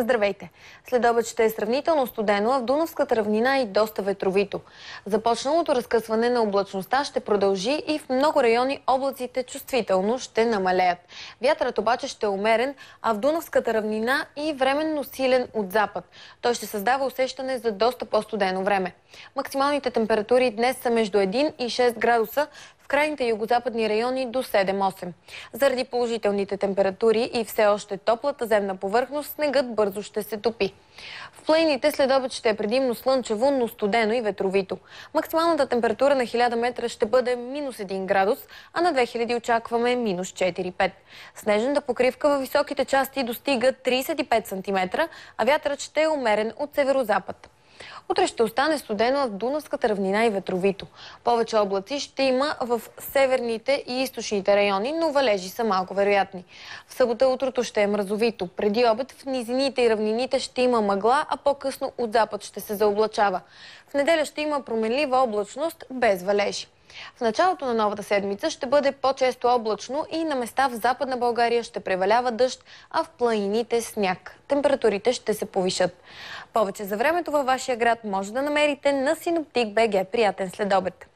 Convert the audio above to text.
Здравейте! След ще е сравнително студено, а в Дунавската равнина и доста ветровито. Започналото разкъсване на облачността ще продължи и в много райони облаците чувствително ще намалеят. Вятърът обаче ще е умерен, а в Дунавската равнина и временно силен от запад. Той ще създава усещане за доста по-студено време. Максималните температури днес са между 1 и 6 градуса крайните югозападни райони до 7-8. Заради положителните температури и все още топлата земна повърхност, снегът бързо ще се топи. В плейните следобед ще е предимно слънчево, но студено и ветровито. Максималната температура на 1000 метра ще бъде минус 1 градус, а на 2000 очакваме минус 4-5. Снежната покривка във високите части достига 35 см, а вятърът ще е умерен от северо-запад. Утре ще остане студено в Дунавската равнина и ветровито. Повече облаци ще има в северните и източните райони, но валежи са малко вероятни. В събота утрото ще е мразовито. Преди обед в низините и равнините ще има мъгла, а по-късно от запад ще се заоблачава. В неделя ще има променлива облачност без валежи. В началото на новата седмица ще бъде по-често облачно и на места в Западна България ще превалява дъжд, а в планините сняг. Температурите ще се повишат. Повече за времето във вашия град може да намерите на Синоптик БГ. Приятен следобед!